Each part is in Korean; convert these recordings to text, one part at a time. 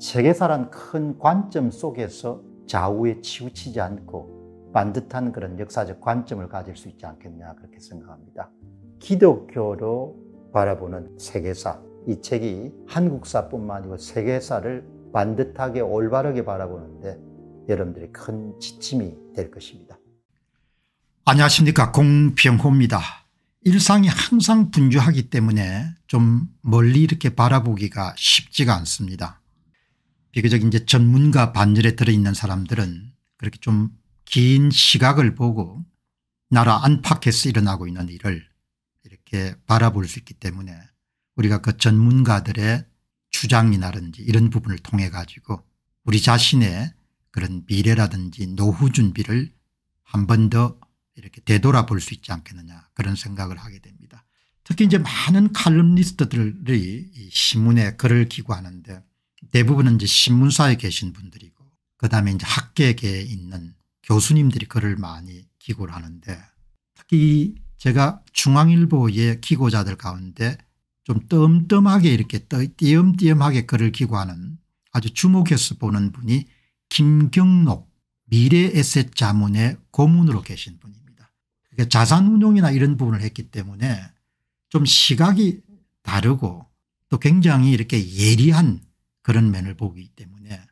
세계사란 큰 관점 속에서 좌우에 치우치지 않고 반듯한 그런 역사적 관점을 가질 수 있지 않겠냐 그렇게 생각합니다. 기독교로 바라보는 세계사 이 책이 한국사뿐만 아니고 세계사를 반듯하게 올바르게 바라보는데 여러분들이 큰 지침이 될 것입니다. 안녕하십니까 공병호입니다. 일상이 항상 분주하기 때문에 좀 멀리 이렇게 바라보기가 쉽지가 않습니다. 비교적 이제 전문가 반열에 들어있는 사람들은 그렇게 좀 긴 시각을 보고 나라 안팎에서 일어나고 있는 일을 이렇게 바라볼 수 있기 때문에 우리가 그 전문가들의 주장이라든지 이런 부분을 통해 가지고 우리 자신의 그런 미래라든지 노후 준비를 한 번 더 이렇게 되돌아볼 수 있지 않겠느냐 그런 생각을 하게 됩니다. 특히 이제 많은 칼럼니스트들이 이 신문에 글을 기고하는데 대부분은 이제 신문사에 계신 분들이고 그다음에 이제 학계에 계 있는 교수님들이 글을 많이 기고를 하는데 특히 제가 중앙일보의 기고자들 가운데 좀 뜸뜸하게 이렇게 띄엄띄엄하게 글을 기고하는 아주 주목해서 보는 분이 김경록 미래에셋 자문의 고문으로 계신 분입니다. 그러니까 자산운용이나 이런 부분을 했기 때문에 좀 시각이 다르고 또 굉장히 이렇게 예리한 그런 면을 보기 때문에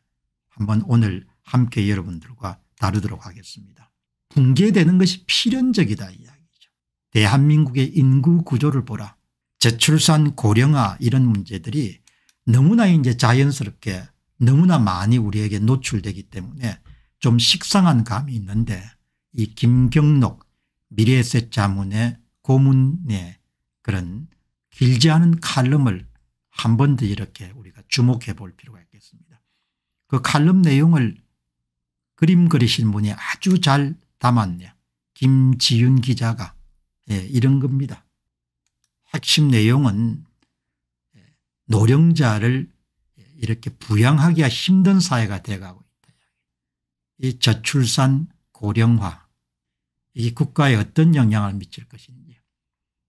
한번 오늘 함께 여러분들과 다루도록 하겠습니다. 붕괴되는 것이 필연적이다 이야기죠. 대한민국의 인구 구조를 보라. 저출산 고령화 이런 문제들이 너무나 이제 자연스럽게 너무나 많이 우리에게 노출되기 때문에 좀 식상한 감이 있는데 이 김경록 미래에 자문의 고문의 그런 길지 않은 칼럼을 한번더 이렇게 우리가 주목해 볼 필요가 있겠습니다. 그 칼럼 내용을 그림 그리신 분이 아주 잘 담았네요. 김지윤 기자가 예, 이런 겁니다. 핵심 내용은 예, 노령자를 예, 이렇게 부양하기가 힘든 사회가 돼가고 있다. 이 저출산 고령화 이게 국가에 어떤 영향을 미칠 것인지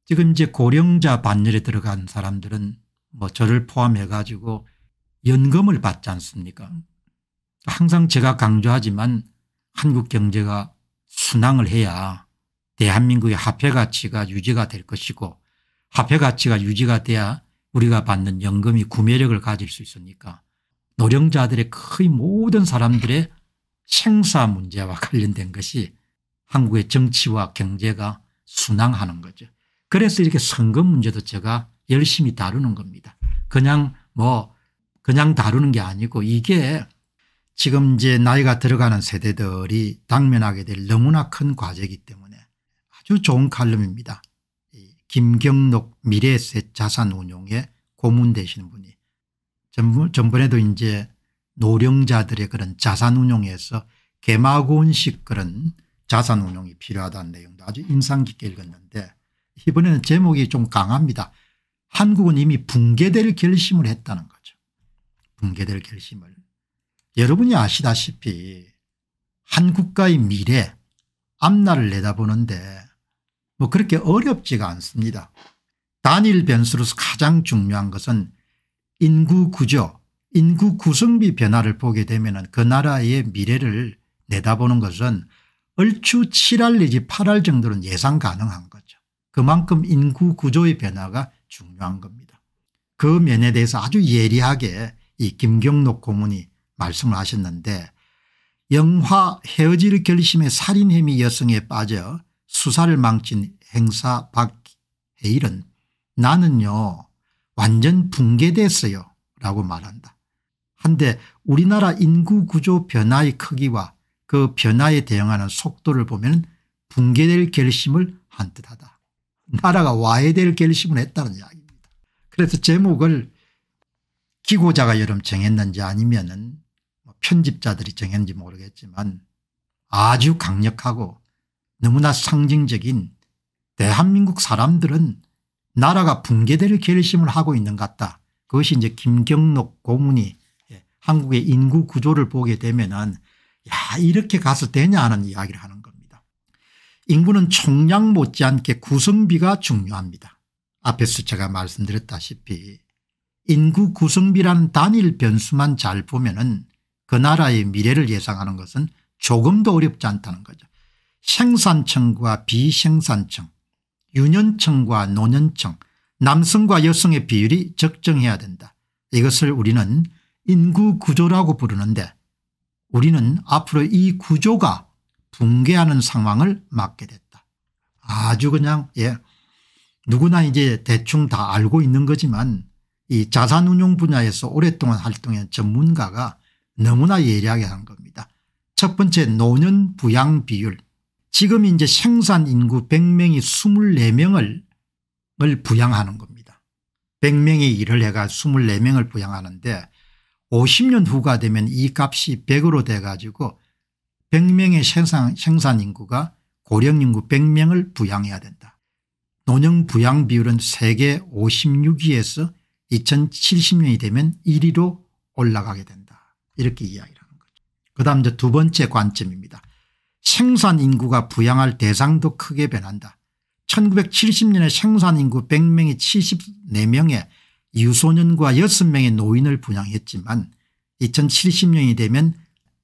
지금 이제 고령자 반열에 들어간 사람들은 뭐 저를 포함해 가지고 연금을 받지 않습니까 항상 제가 강조하지만 한국 경제가 순항을 해야 대한민국의 화폐 가치가 유지가 될 것이고 화폐 가치가 유지가 돼야 우리가 받는 연금이 구매력을 가질 수 있으니까 노령자들의 거의 모든 사람들의 생사 문제와 관련된 것이 한국의 정치와 경제가 순항하는 거죠. 그래서 이렇게 선거 문제도 제가 열심히 다루는 겁니다. 그냥 뭐 그냥 다루는 게 아니고 이게 지금 이제 나이가 들어가는 세대들이 당면하게 될 너무나 큰 과제이기 때문에 아주 좋은 칼럼입니다. 김경록 미래세 자산운용의 고문 되시는 분이 전번에도 이제 노령자들의 그런 자산운용에서 개마고운식 그런 자산운용이 필요하다는 내용도 아주 인상 깊게 읽었는데 이번에는 제목이 좀 강합니다. 한국은 이미 붕괴될 결심을 했다는 거죠. 붕괴될 결심을. 여러분이 아시다시피 한국가의 미래 앞날을 내다보는데 뭐 그렇게 어렵지가 않습니다. 단일 변수로서 가장 중요한 것은 인구 구조 인구 구성비 변화를 보게 되면 그 나라의 미래를 내다보는 것은 얼추 7할 내지 8할 정도는 예상 가능한 거죠. 그만큼 인구 구조의 변화가 중요한 겁니다. 그 면에 대해서 아주 예리하게 이 김경록 고문이 말씀을 하셨는데 영화 헤어질 결심의 살인 혐의 여성에 빠져 수사를 망친 행사 박해일은 나는요 완전 붕괴됐어요 라고 말한다. 한데 우리나라 인구 구조 변화의 크기와 그 변화에 대응하는 속도를 보면 붕괴될 결심을 한 듯하다. 나라가 와야 될 결심을 했다는 이야기입니다. 그래서 제목을 기고자가 여름 정했는지 아니면 은 뭐 편집자들이 정했는지 모르겠지만 아주 강력하고 너무나 상징적인 대한민국 사람들은 나라가 붕괴될 결심을 하고 있는 것 같다. 그것이 이제 김경록 고문이 예, 한국의 인구 구조를 보게 되면은 야 이렇게 가서 되냐 하는 이야기를 하는 인구는 총량 못지않게 구성비가 중요합니다. 앞에서 제가 말씀드렸다시피 인구 구성비란 단일 변수만 잘 보면 은그 나라의 미래를 예상하는 것은 조금도 어렵지 않다는 거죠. 생산층과 비생산층, 유년층과 노년층, 남성과 여성의 비율이 적정해야 된다. 이것을 우리는 인구 구조라고 부르는데 우리는 앞으로 이 구조가 붕괴하는 상황을 맞게 됐다. 아주 그냥 예 누구나 이제 대충 다 알고 있는 거지만 이 자산운용 분야에서 오랫동안 활동한 전문가가 너무나 예리하게 한 겁니다. 첫 번째 노년 부양 비율 지금 이제 생산 인구 100명이 24명을 부양하는 겁니다. 100명이 일을 해가 24명을 부양하는데 50년 후가 되면 이 값이 100으로 돼가지고 100명의 생산, 생산 인구가 고령 인구 100명을 부양해야 된다. 노령 부양 비율은 세계 56위에서 2070년이 되면 1위로 올라가게 된다. 이렇게 이야기를 하는 거죠. 그 다음 이제 두 번째 관점입니다. 생산 인구가 부양할 대상도 크게 변한다. 1970년에 생산 인구 100명이 74명의 유소년과 6명의 노인을 부양했지만 2070년이 되면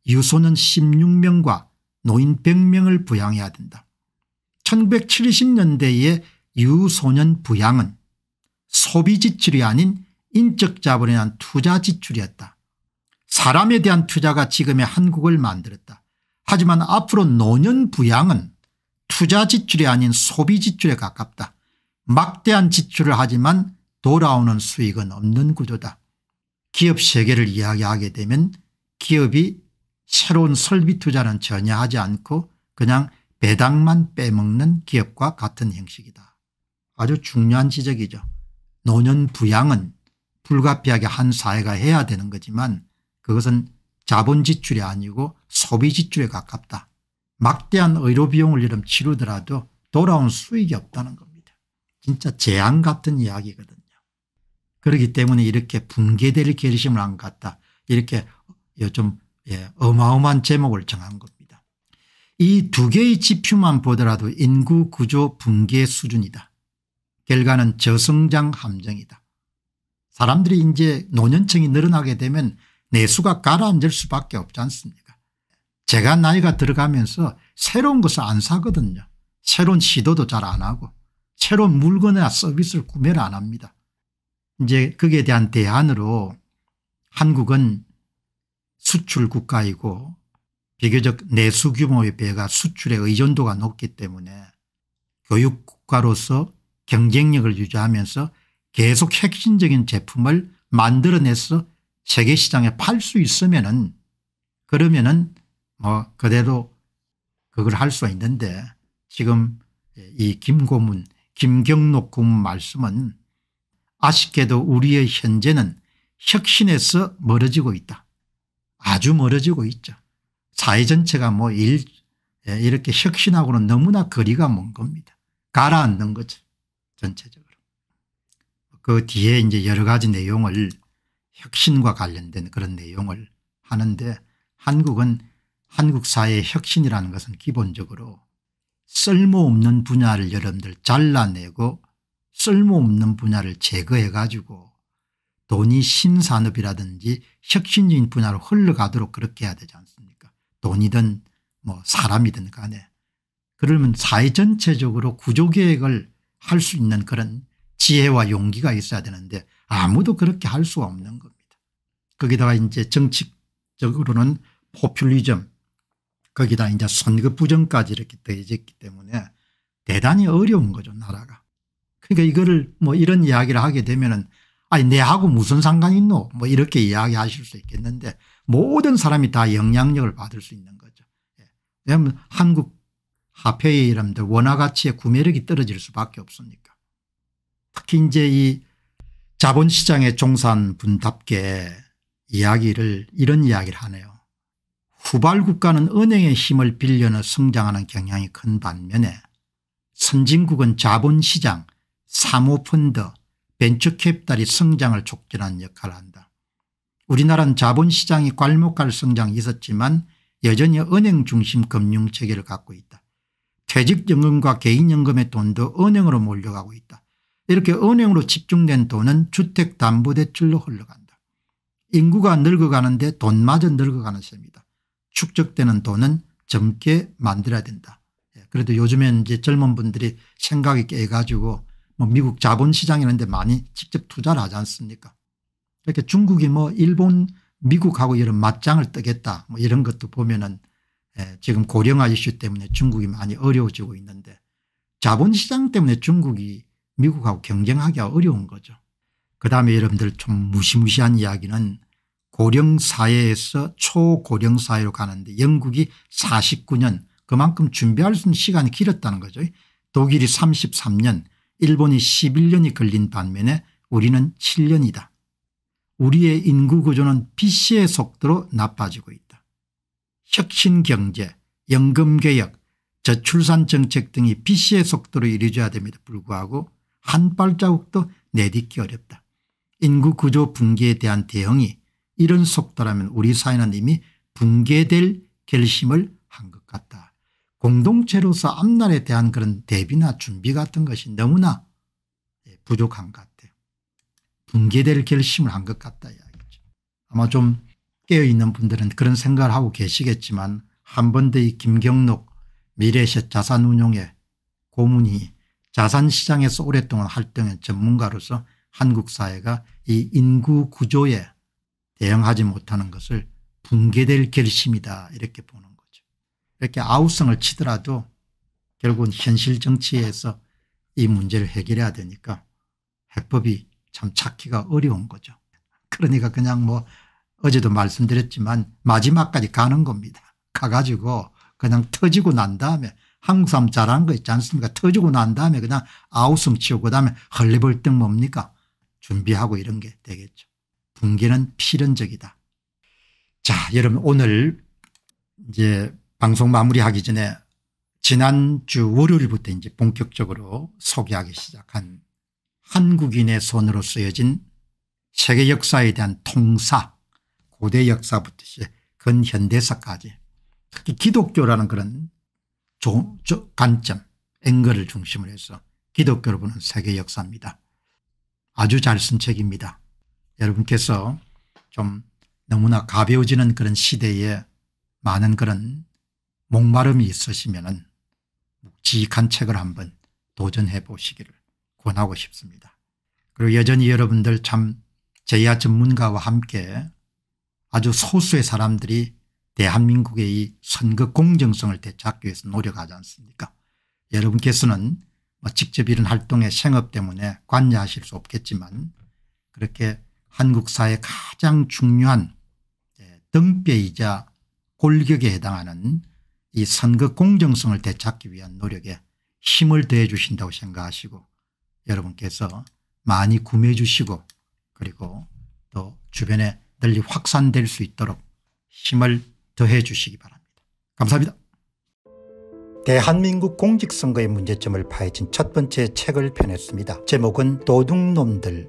유소년 16명과 노인 100명을 부양해야 된다. 1970년대의 유소년 부양은 소비 지출이 아닌 인적 자본에 대한 투자 지출이었다. 사람에 대한 투자가 지금의 한국을 만들었다. 하지만 앞으로 노년 부양은 투자 지출이 아닌 소비 지출에 가깝다. 막대한 지출을 하지만 돌아오는 수익은 없는 구조다. 기업 세계를 이야기하게 되면 기업이 새로운 설비 투자는 전혀 하지 않고 그냥 배당만 빼먹는 기업과 같은 형식이다. 아주 중요한 지적이죠. 노년 부양은 불가피하게 한 사회가 해야 되는 거지만 그것은 자본 지출이 아니고 소비 지출에 가깝다. 막대한 의료 비용을 이름 치르더라도 돌아온 수익이 없다는 겁니다. 진짜 재앙 같은 이야기거든요. 그렇기 때문에 이렇게 붕괴될 결심을 안 갖다 이렇게 어, 요즘 예, 어마어마한 제목을 정한 겁니다. 이 두 개의 지표만 보더라도 인구 구조 붕괴 수준이다. 결과는 저성장 함정이다. 사람들이 이제 노년층이 늘어나게 되면 내수가 가라앉을 수밖에 없지 않습니까 제가 나이가 들어가면서 새로운 것을 안 사거든요. 새로운 시도도 잘 안 하고 새로운 물건이나 서비스를 구매를 안 합니다. 이제 그에 대한 대안으로 한국은 수출 국가이고 비교적 내수 규모의 배가 수출의 의존도가 높기 때문에 교육 국가로서 경쟁력을 유지하면서 계속 핵심적인 제품을 만들어내서 세계 시장에 팔 수 있으면은 그러면은 뭐 그대로 그걸 할수 있는데 지금 이 김고문 김경록 고 말씀은 아쉽게도 우리의 현재는 혁신에서 멀어지고 있다. 아주 멀어지고 있죠. 사회 전체가 뭐 일, 예, 이렇게 혁신하고는 너무나 거리가 먼 겁니다. 가라앉는 거죠. 전체적으로. 그 뒤에 이제 여러 가지 내용을 혁신과 관련된 그런 내용을 하는데 한국은 한국 사회의 혁신이라는 것은 기본적으로 쓸모없는 분야를 여러분들 잘라내고 쓸모없는 분야를 제거해 가지고 돈이 신산업이라든지 혁신적인 분야로 흘러가도록 그렇게 해야 되지 않습니까 돈이든 뭐 사람이든 간에 그러면 사회 전체적으로 구조개혁을 할 수 있는 그런 지혜와 용기가 있어야 되는데 아무도 그렇게 할 수가 없는 겁니다. 거기다가 이제 정치적으로는 포퓰리즘 거기다 이제 선거 부정까지 이렇게 더해졌기 때문에 대단히 어려운 거죠 나라가. 그러니까 이거를 뭐 이런 이야기를 하게 되면은 아니 내하고 무슨 상관 있노 뭐 이렇게 이야기하실 수 있겠는데 모든 사람이 다 영향력을 받을 수 있는 거죠. 예. 왜냐하면 한국 화폐의 이름들 원화 가치의 구매력이 떨어질 수밖에 없으니까. 특히 이제 이 자본시장에 종사한 분답게 이야기를 이런 이야기를 하네요. 후발 국가는 은행의 힘을 빌려는 성장하는 경향이 큰 반면에 선진국은 자본시장, 사모펀드, 벤처캐피탈이 성장을 촉진하는 역할을 한다. 우리나라는 자본시장이 괄목할 성장이 있었지만 여전히 은행 중심 금융체계를 갖고 있다. 퇴직연금과 개인연금의 돈도 은행으로 몰려가고 있다. 이렇게 은행으로 집중된 돈은 주택담보대출로 흘러간다. 인구가 늙어가는데 돈마저 늙어가는 셈이다. 축적되는 돈은 젊게 만들어야 된다. 예, 그래도 요즘엔 이제 젊은 분들이 생각이 깨가지고 뭐 미국 자본시장 이는데 많이 직접 투자를 하지 않습니까 이렇게 중국이 뭐 일본 미국하고 이런 맞짱을 뜨겠다 뭐 이런 것도 보면은 예, 지금 고령화 이슈 때문에 중국이 많이 어려워지고 있는데 자본시장 때문에 중국이 미국하고 경쟁하기가 어려운 거죠. 그다음에 여러분들 좀 무시무시한 이야기는 고령 사회에서 초고령 사회로 가는데 영국이 49년 그만큼 준비할 수 있는 시간이 길었다는 거죠. 독일이 33년 일본이 11년이 걸린 반면에 우리는 7년이다. 우리의 인구구조는 b 의 속도로 나빠지고 있다. 혁신경제, 연금개혁, 저출산정책 등이 b 의 속도로 이루어져야 됩니다. 불구하고 한 발자국도 내딛기 어렵다. 인구구조 붕괴에 대한 대응이 이런 속도라면 우리 사회는 이미 붕괴될 결심을 한 것 같다. 공동체로서 앞날에 대한 그런 대비나 준비 같은 것이 너무나 예, 부족한 것 같아요. 붕괴될 결심을 한 것 같다 이야기죠. 아마 좀 깨어있는 분들은 그런 생각을 하고 계시겠지만 한 번 더 이 김경록 미래셋 자산운용의 고문이 자산시장에서 오랫동안 활동한 전문가로서 한국 사회가 이 인구 구조에 대응하지 못하는 것을 붕괴될 결심이다 이렇게 보는 이렇게 아우성을 치더라도 결국은 현실 정치에서 이 문제를 해결해야 되니까 해법이 참 찾기가 어려운 거죠. 그러니까 그냥 뭐 어제도 말씀드렸지만 마지막까지 가는 겁니다. 가가지고 그냥 터지고 난 다음에 한국 사람 잘하는 거 있지 않습니까 터지고 난 다음에 그냥 아우성 치우고 그다음에 헐레벌떡 뭡니까 준비하고 이런 게 되겠죠. 붕괴는 필연적이다. 자 여러분 오늘 이제 방송 마무리하기 전에 지난주 월요일부터 이제 본격적으로 소개하기 시작한 한국인의 손으로 쓰여진 세계 역사에 대한 통사 고대 역사부터 근현대사까지 특히 기독교라는 그런 조, 조, 관점 앵글을 중심으로 해서 기독교를 보는 세계 역사입니다. 아주 잘 쓴 책입니다. 여러분께서 좀 너무나 가벼워지는 그런 시대에 많은 그런 목마름이 있으시면 묵직한 책을 한번 도전해 보시기를 권하고 싶습니다. 그리고 여전히 여러분들 참 제야 전문가와 함께 아주 소수의 사람들이 대한민국의 이 선거 공정성을 되찾기 위해서 노력하지 않습니까 여러분께서는 뭐 직접 이런 활동의 생업 때문에 관여하실 수 없겠지만 그렇게 한국 사회 가장 중요한 예, 등뼈이자 골격에 해당하는 이 선거 공정성을 되찾기 위한 노력에 힘을 더해 주신다고 생각하시고 여러분께서 많이 구매해 주시고 그리고 또 주변에 널리 확산될 수 있도록 힘을 더해 주시기 바랍니다. 감사합니다. 대한민국 공직선거의 문제점을 파헤친 첫 번째 책을 펴냈습니다. 제목은 도둑놈들